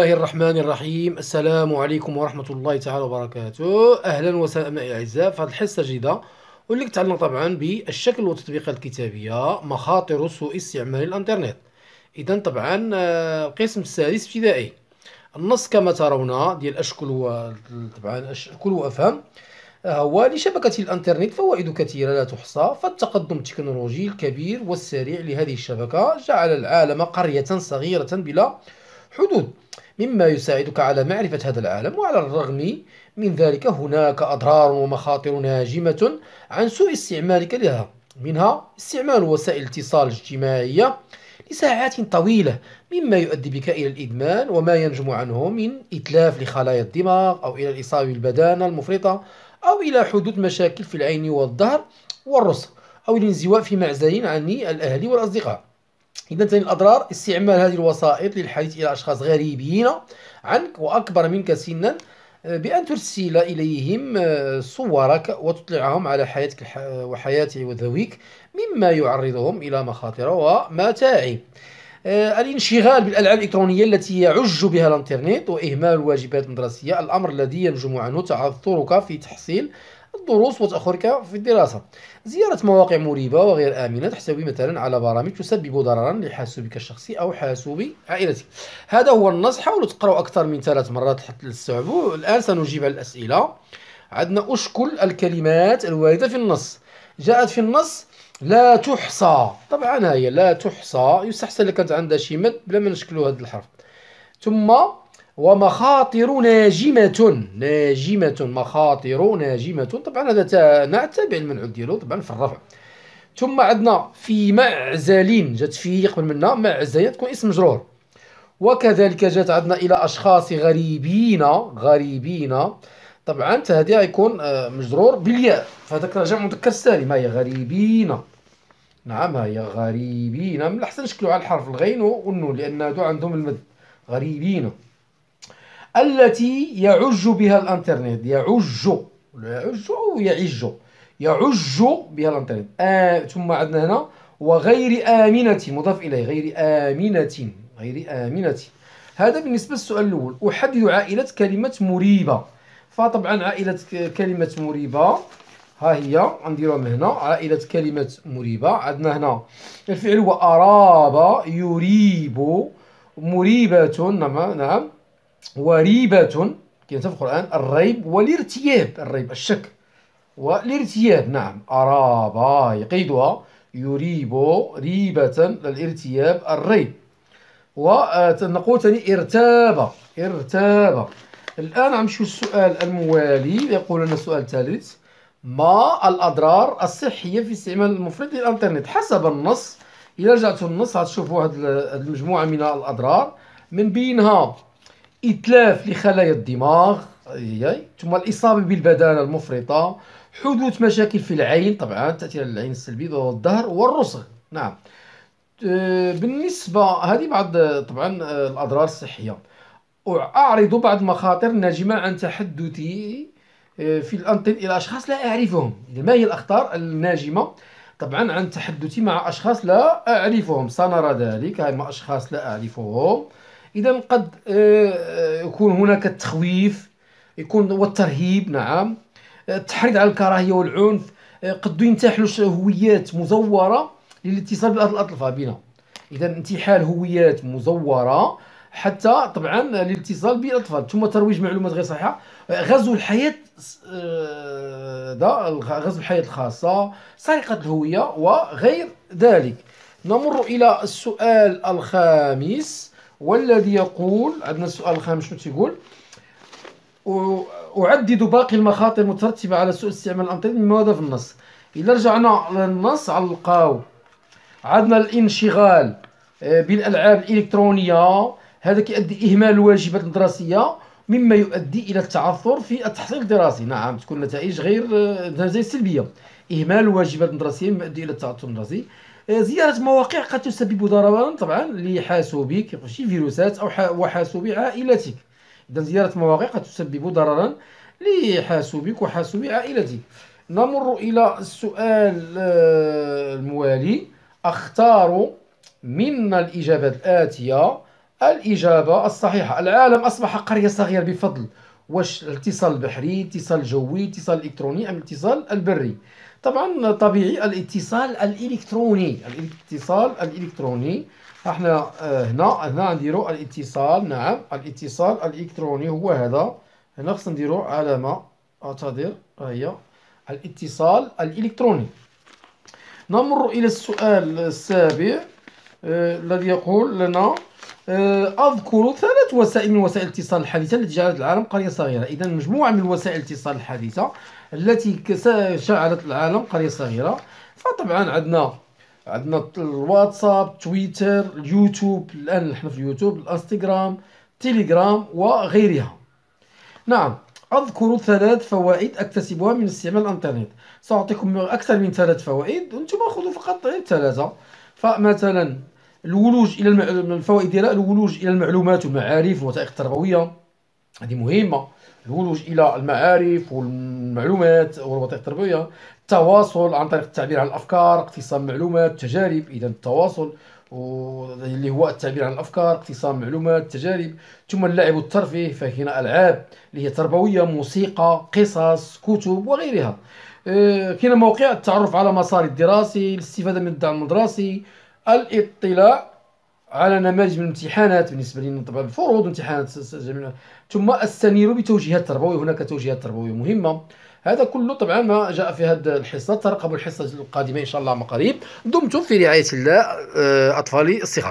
الله الرحمن الرحيم السلام عليكم ورحمة الله تعالى وبركاته أهلا وسهلا اعزائي في هذه الحصة الجديدة واللي كتعلم طبعا بالشكل والتطبيقات الكتابية مخاطر سوء استعمال الانترنت إذا طبعا آه، القسم السادس ابتدائي النص كما ترون ديال أشكل و... طبعا أشكل وأفهم آه، هو لشبكة الانترنت فوائد كثيرة لا تحصى فالتقدم التكنولوجي الكبير والسريع لهذه الشبكة جعل العالم قرية صغيرة بلا حدود مما يساعدك على معرفة هذا العالم وعلى الرغم من ذلك هناك أضرار ومخاطر ناجمة عن سوء استعمالك لها منها استعمال وسائل الاتصال الاجتماعية لساعات طويلة مما يؤدي بك إلى الإدمان وما ينجم عنه من إتلاف لخلايا الدماغ أو إلى الإصابة بالبدانة المفرطة أو إلى حدوث مشاكل في العين والظهر والرسغ أو الانزواء في معزل عن الأهل والأصدقاء إذا تاني الأضرار استعمال هذه الوسائط للحديث إلى أشخاص غريبين عنك وأكبر منك سنا آه، بأن ترسل إليهم آه، صورك وتطلعهم على حياتك آه، وحياتي وذويك مما يعرضهم إلى مخاطر ومتاعب الانشغال بالالعاب الالكترونيه التي يعج بها الانترنت واهمال الواجبات المدرسيه الامر الذي ينجم عنه تعثرك في تحصيل الدروس وتأخرك في الدراسة زيارة مواقع مريبة وغير آمنة تحتوي مثلا على برامج تسبب ضررا لحاسوبك الشخصي أو حاسوب عائلتك هذا هو النص حاولوا تقرأوا أكثر من ثلاث مرات حتى تستوعبوا الآن سنجيب على الأسئلة عندنا أشكل الكلمات الواردة في النص جاءت في النص لا تحصى طبعا هي لا تحصى يستحسن لك كانت عندها شي مد بلا ما نشكلوا هذا الحرف ثم ومخاطر ناجمة ناجمة مخاطر ناجمة طبعا هذا تابع المنعود ديالو طبعا في الرفع ثم عندنا في معزلين جات في قبل منا معزل تكون اسم مجرور وكذلك جات عندنا الى اشخاص غريبين غريبين طبعا هذه غيكون آه، مجرور بالياء فهذاك جمع مذكر سالم هي غريبين نعم هي غريبين من الاحسن نشكلوا على الحرف الغين والنون لان هادو عندهم المد غريبين التي يعج بها الانترنت يعج يعج او يعج يعج بها الانترنت آه ثم عندنا هنا وغير آمنة مضاف إليه غير آمنة غير آمنة هذا بالنسبة للسؤال الأول أحدد عائلة كلمة مريبة فطبعا عائلة كلمة مريبة ها هي غنديروها من هنا عائلة كلمة مريبة عندنا هنا الفعل هو أراب يريب مريبة نعم, نعم. وريبة كينسى في القرآن الريب والارتياب الريب الشك والارتياب نعم أرابا يقيدها يريب ريبة الارتياب الريب ونقول ثاني ارتاب ارتاب الآن غنمشيو السؤال الموالي يقول لنا السؤال الثالث ما الأضرار الصحية في استعمال المفرد للإنترنت حسب النص إذا رجعتوا النص غتشوفوا هاد المجموعة من الأضرار من بينها إتلاف لخلايا الدماغ ثم الإصابة بالبدانة المفرطة حدوث مشاكل في العين طبعا تأثير العين السلبي والظهر والرسغ نعم آه، بالنسبة هذه بعض طبعا آه، الأضرار الصحية أعرض بعض المخاطر الناجمة عن تحدثي آه، في الأنتن إلى أشخاص لا أعرفهم ما هي الأخطار الناجمة طبعا عن تحدثي مع أشخاص لا أعرفهم سنرى ذلك هاي مع أشخاص لا أعرفهم اذا قد آه، يكون هناك التخويف يكون والترهيب نعم التحريض على الكراهيه والعنف آه، قد ينتحلوا هويات مزوره للاتصال بالاطلافه بنا اذا انتحال هويات مزوره حتى طبعا للاتصال بالاطفال ثم ترويج معلومات غير صحيحه غزو الحياه ده آه، غزو الحياه الخاصه سرقه الهويه وغير ذلك نمر الى السؤال الخامس والذي يقول عندنا السؤال الخامس شنو تيقول أعدد باقي المخاطر المترتبة على سوء استعمال الأمطرة مما في النص إلا رجعنا للنص القاو عندنا الانشغال بالألعاب الإلكترونية هذا كيؤدي إهمال الواجبات الدراسية مما يؤدي إلى التعثر في التحصيل الدراسي نعم تكون نتائج غير نتائج سلبية إهمال الواجبات الدراسية مما يؤدي إلى التعثر الدراسي زياره مواقع قد تسبب ضررا طبعا لحاسوبك شي فيروسات او وحاسوب عائلتك اذا زياره مواقع قد تسبب ضررا لحاسوبك وحاسوب عائلتك نمر الى السؤال آه، الموالي اختار من الاجابات الاتيه الاجابه الصحيحه العالم اصبح قريه صغيره بفضل واش الاتصال بحري اتصال جوي اتصال الكتروني ام اتصال البري طبعا طبيعي الاتصال الالكتروني الاتصال الالكتروني احنا آه، هنا هنا نديرو الاتصال نعم الاتصال الالكتروني هو هذا هنا خصنا نديرو علامه اعتذر هي الاتصال الالكتروني نمر الى السؤال السابع آه، الذي يقول لنا آه، أذكر ثلاث وسائل من وسائل الاتصال الحديثة التي جعلت العالم قرية صغيرة إذا مجموعة من وسائل الاتصال الحديثة التي جعلت العالم قرية صغيرة فطبعا عندنا عندنا الواتساب تويتر اليوتيوب الآن نحن في اليوتيوب الانستغرام تيليجرام وغيرها نعم أذكر ثلاث فوائد أكتسبها من استعمال الإنترنت سأعطيكم أكثر من ثلاث فوائد أنتم خذوا فقط ثلاثة فمثلا الولوج الى الم... الفوائد ديالها الولوج الى المعلومات والمعارف والوثائق التربويه هذه مهمه الولوج الى المعارف والمعلومات والوثائق التربويه التواصل عن طريق التعبير عن الافكار اقتسام معلومات تجارب اذا التواصل اللي هو التعبير عن الافكار اقتسام معلومات تجارب ثم اللعب والترفيه فهنا العاب اللي هي تربويه موسيقى قصص كتب وغيرها آه، كاين موقع التعرف على مسار الدراسي الاستفاده من الدعم المدرسي الاطلاع على نماذج من الامتحانات بالنسبه لنا طبعا الفروض امتحانات ثم استنير بتوجيهات تربويه هناك توجيهات تربويه مهمه هذا كله طبعا ما جاء في هذه الحصه ترقبوا الحصه القادمه ان شاء الله مقريب قريب دمتم في رعايه الله آه، اطفالي الصغار